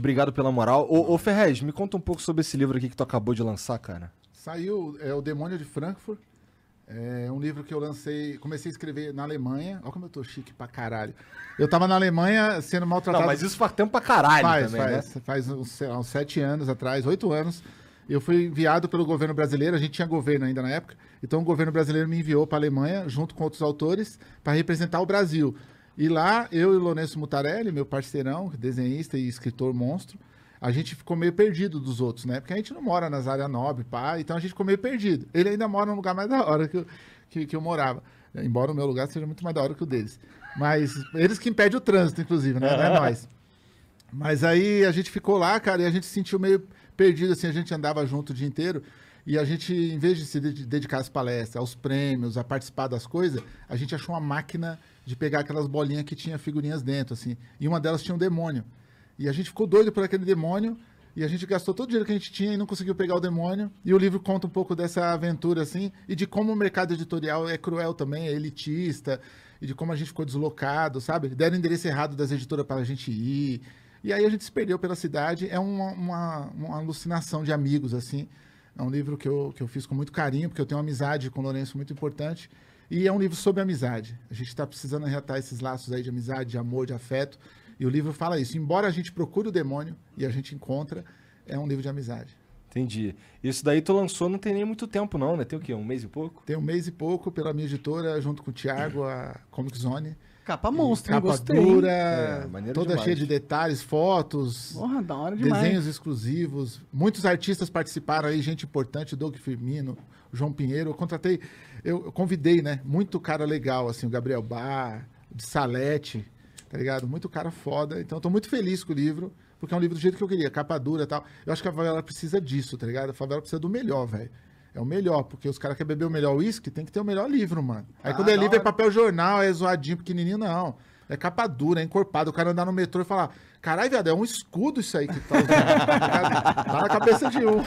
Obrigado pela moral. Ô, ô Ferrez, me conta um pouco sobre esse livro aqui que tu acabou de lançar, cara. Saiu é, O Demônio de Frankfurt. É um livro que eu lancei, comecei a escrever na Alemanha. Olha como eu tô chique pra caralho. Eu tava na Alemanha sendo maltratado. Não, mas isso faz tempo pra caralho faz, também, faz, né? Faz uns, uns sete anos atrás, oito anos. Eu fui enviado pelo governo brasileiro, a gente tinha governo ainda na época. Então o governo brasileiro me enviou para Alemanha, junto com outros autores, para representar o Brasil. E lá, eu e o Lourenço Mutarelli, meu parceirão, desenhista e escritor monstro, a gente ficou meio perdido dos outros, né? Porque a gente não mora nas áreas nobres, pá, então a gente ficou meio perdido. Ele ainda mora num lugar mais da hora que eu, que, que eu morava. Né? Embora o meu lugar seja muito mais da hora que o deles. Mas eles que impedem o trânsito, inclusive, né? Não é nós. Mas aí a gente ficou lá, cara, e a gente se sentiu meio perdido, assim, a gente andava junto o dia inteiro. E a gente, em vez de se dedicar às palestras, aos prêmios, a participar das coisas, a gente achou uma máquina de pegar aquelas bolinhas que tinha figurinhas dentro, assim. E uma delas tinha um demônio. E a gente ficou doido por aquele demônio. E a gente gastou todo o dinheiro que a gente tinha e não conseguiu pegar o demônio. E o livro conta um pouco dessa aventura, assim, e de como o mercado editorial é cruel também, é elitista, e de como a gente ficou deslocado, sabe? Deram o endereço errado das editoras para a gente ir. E aí a gente se perdeu pela cidade. É uma, uma, uma alucinação de amigos, assim. É um livro que eu, que eu fiz com muito carinho, porque eu tenho uma amizade com o Lourenço muito importante. E é um livro sobre amizade. A gente está precisando reatar esses laços aí de amizade, de amor, de afeto. E o livro fala isso. Embora a gente procure o demônio e a gente encontra, é um livro de amizade. Entendi. Isso daí tu lançou não tem nem muito tempo não, né? Tem o quê? Um mês e pouco? Tem um mês e pouco pela minha editora, junto com o Thiago, a Comic Zone. Capa monstro, capa gostei. dura, é, toda demais. cheia de detalhes, fotos, Porra, da hora desenhos exclusivos. Muitos artistas participaram aí, gente importante, Doug Firmino, João Pinheiro. Eu contratei, eu, eu convidei, né? Muito cara legal, assim, o Gabriel Bar, de Salete, tá ligado? Muito cara foda. Então, estou muito feliz com o livro porque é um livro do jeito que eu queria, capa dura e tal. Eu acho que a favela precisa disso, tá ligado? A favela precisa do melhor, velho. É o melhor, porque os caras querem beber o melhor uísque, tem que ter o melhor livro, mano. Aí ah, quando é livro é hora. é papel jornal, é zoadinho, pequenininho, não. É capa dura, é encorpado. O cara andar no metrô e falar: caralho, viado, é um escudo isso aí que tá usando. tá, tá na cabeça de um.